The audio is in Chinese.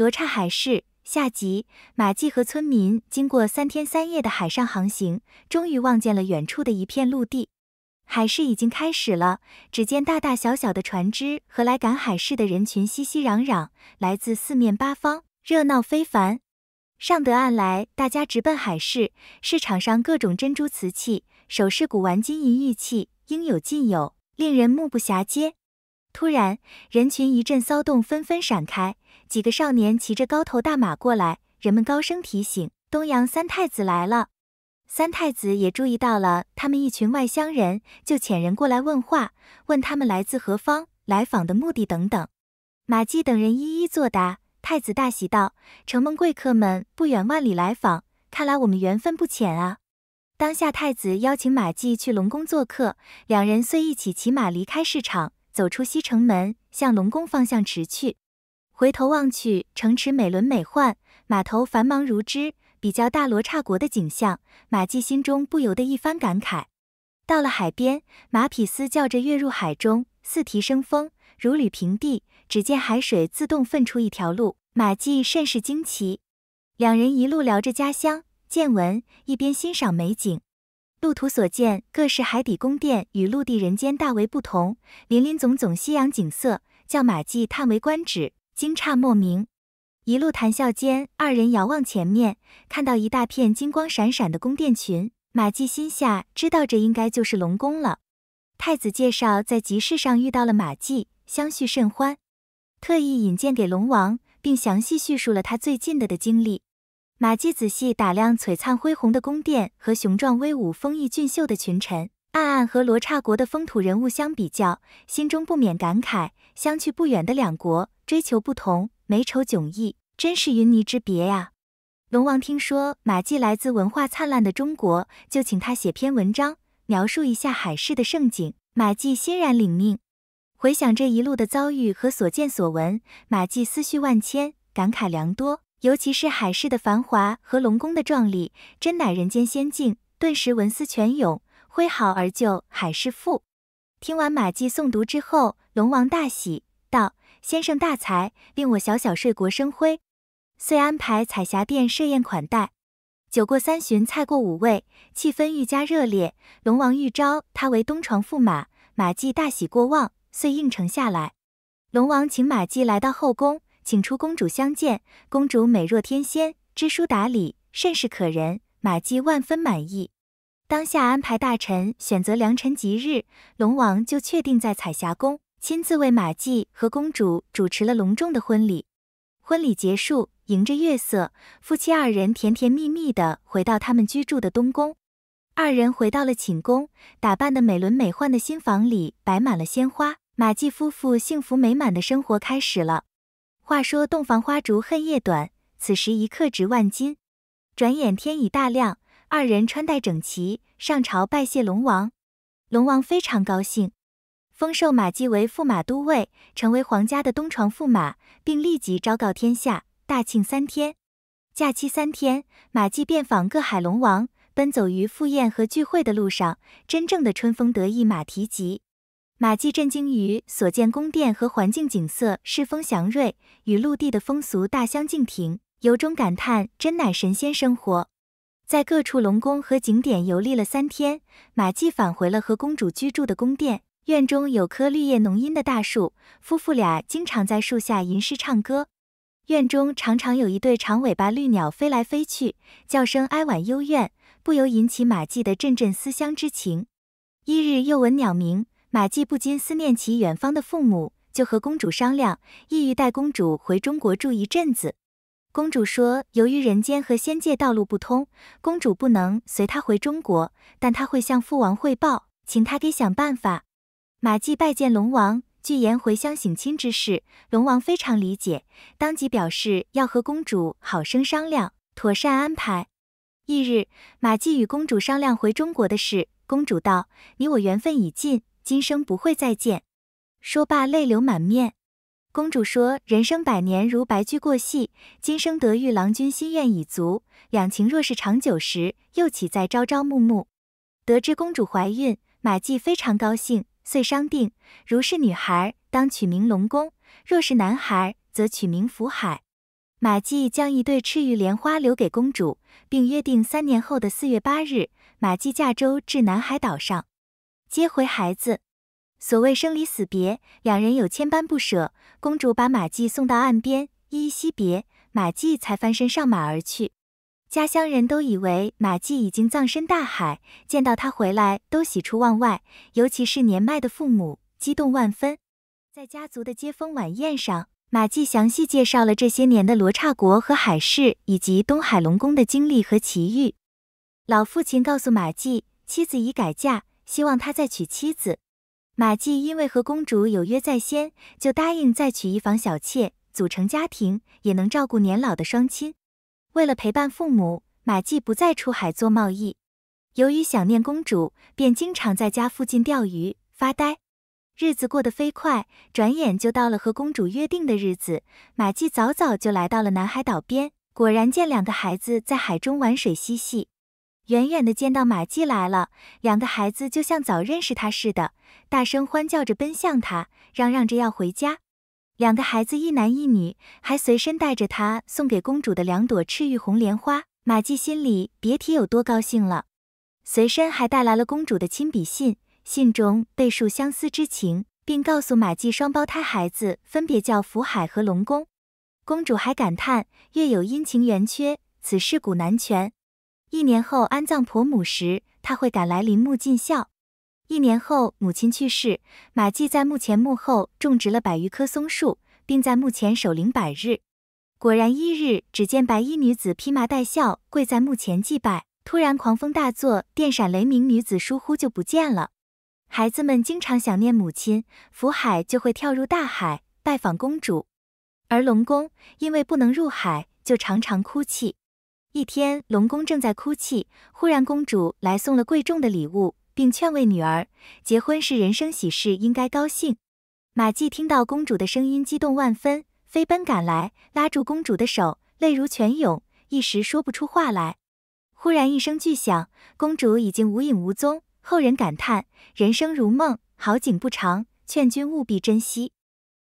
罗刹海市下集，马季和村民经过三天三夜的海上航行，终于望见了远处的一片陆地。海市已经开始了，只见大大小小的船只和来赶海市的人群熙熙攘攘，来自四面八方，热闹非凡。上得岸来，大家直奔海市，市场上各种珍珠、瓷器、首饰、古玩、金银玉器应有尽有，令人目不暇接。突然，人群一阵骚动，纷纷闪开。几个少年骑着高头大马过来，人们高声提醒：“东阳三太子来了。”三太子也注意到了他们一群外乡人，就遣人过来问话，问他们来自何方，来访的目的等等。马季等人一一作答。太子大喜道：“承蒙贵客们不远万里来访，看来我们缘分不浅啊！”当下，太子邀请马季去龙宫做客，两人遂一起骑马离开市场。走出西城门，向龙宫方向驰去。回头望去，城池美轮美奂，码头繁忙如织，比较大罗刹国的景象。马季心中不由得一番感慨。到了海边，马匹嘶叫着跃入海中，四蹄生风，如履平地。只见海水自动分出一条路，马季甚是惊奇。两人一路聊着家乡见闻，一边欣赏美景。路途所见，各式海底宫殿与陆地人间大为不同，林林总总，西洋景色，叫马季叹为观止，惊诧莫名。一路谈笑间，二人遥望前面，看到一大片金光闪闪的宫殿群，马季心下知道这应该就是龙宫了。太子介绍，在集市上遇到了马季，相叙甚欢，特意引荐给龙王，并详细叙述了他最近的的经历。马季仔细打量璀璨恢宏的宫殿和雄壮威武风毅俊秀的群臣，暗暗和罗刹国的风土人物相比较，心中不免感慨：相去不远的两国，追求不同，美丑迥异，真是云泥之别呀。龙王听说马季来自文化灿烂的中国，就请他写篇文章，描述一下海市的盛景。马季欣然领命，回想这一路的遭遇和所见所闻，马季思绪万千，感慨良多。尤其是海市的繁华和龙宫的壮丽，真乃人间仙境。顿时文思泉涌，挥毫而就《海市赋》。听完马季诵读之后，龙王大喜道：“先生大才，令我小小睡国生辉。”遂安排彩霞殿设宴款待。酒过三巡，菜过五味，气氛愈加热烈。龙王欲招他为东床驸马，马季大喜过望，遂应承下来。龙王请马季来到后宫。请出公主相见，公主美若天仙，知书达理，甚是可人。马季万分满意，当下安排大臣选择良辰吉日，龙王就确定在彩霞宫亲自为马季和公主主持了隆重的婚礼。婚礼结束，迎着月色，夫妻二人甜甜蜜蜜的回到他们居住的东宫。二人回到了寝宫，打扮的美轮美奂的新房里摆满了鲜花，马季夫妇幸福美满的生活开始了。话说洞房花烛恨夜短，此时一刻值万金。转眼天已大亮，二人穿戴整齐上朝拜谢龙王。龙王非常高兴，封授马季为驸马都尉，成为皇家的东床驸马，并立即昭告天下，大庆三天，假期三天。马季遍访各海龙王，奔走于赴宴和聚会的路上，真正的春风得意马蹄疾。马季震惊于所见宫殿和环境景色，世风祥瑞，与陆地的风俗大相径庭，由衷感叹真乃神仙生活。在各处龙宫和景点游历了三天，马季返回了和公主居住的宫殿。院中有棵绿叶浓荫的大树，夫妇俩经常在树下吟诗唱歌。院中常常有一对长尾巴绿鸟飞来飞去，叫声哀婉幽怨，不由引起马季的阵阵思乡之情。一日又闻鸟鸣。马季不禁思念起远方的父母，就和公主商量，意欲带公主回中国住一阵子。公主说，由于人间和仙界道路不通，公主不能随他回中国，但他会向父王汇报，请他给想办法。马季拜见龙王，据言回乡省亲之事，龙王非常理解，当即表示要和公主好生商量，妥善安排。翌日，马季与公主商量回中国的事，公主道：“你我缘分已尽。”今生不会再见。说罢，泪流满面。公主说：“人生百年如白驹过隙，今生得遇郎君，心愿已足。两情若是长久时，又岂在朝朝暮暮？”得知公主怀孕，马季非常高兴，遂商定：如是女孩，当取名龙宫；若是男孩，则取名福海。马季将一对赤玉莲花留给公主，并约定三年后的四月八日，马季驾舟至南海岛上。接回孩子，所谓生离死别，两人有千般不舍。公主把马季送到岸边，依依惜别，马季才翻身上马而去。家乡人都以为马季已经葬身大海，见到他回来都喜出望外，尤其是年迈的父母，激动万分。在家族的接风晚宴上，马季详细介绍了这些年的罗刹国和海市以及东海龙宫的经历和奇遇。老父亲告诉马季，妻子已改嫁。希望他再娶妻子，马季因为和公主有约在先，就答应再娶一房小妾，组成家庭，也能照顾年老的双亲。为了陪伴父母，马季不再出海做贸易。由于想念公主，便经常在家附近钓鱼发呆。日子过得飞快，转眼就到了和公主约定的日子。马季早早就来到了南海岛边，果然见两个孩子在海中玩水嬉戏。远远的见到马季来了，两个孩子就像早认识他似的，大声欢叫着奔向他，嚷嚷着要回家。两个孩子一男一女，还随身带着他送给公主的两朵赤玉红莲花。马季心里别提有多高兴了。随身还带来了公主的亲笔信，信中备述相思之情，并告诉马季双胞胎孩子分别叫福海和龙宫。公主还感叹：月有阴晴圆缺，此事古难全。一年后安葬婆母时，他会赶来陵墓尽孝。一年后母亲去世，马季在墓前墓后种植了百余棵松树，并在墓前守灵百日。果然一日，只见白衣女子披麻戴孝跪在墓前祭拜，突然狂风大作，电闪雷鸣，女子疏忽就不见了。孩子们经常想念母亲，福海就会跳入大海拜访公主，而龙宫因为不能入海，就常常哭泣。一天，龙宫正在哭泣，忽然公主来送了贵重的礼物，并劝慰女儿：结婚是人生喜事，应该高兴。马季听到公主的声音，激动万分，飞奔赶来，拉住公主的手，泪如泉涌，一时说不出话来。忽然一声巨响，公主已经无影无踪。后人感叹：人生如梦，好景不长，劝君务必珍惜。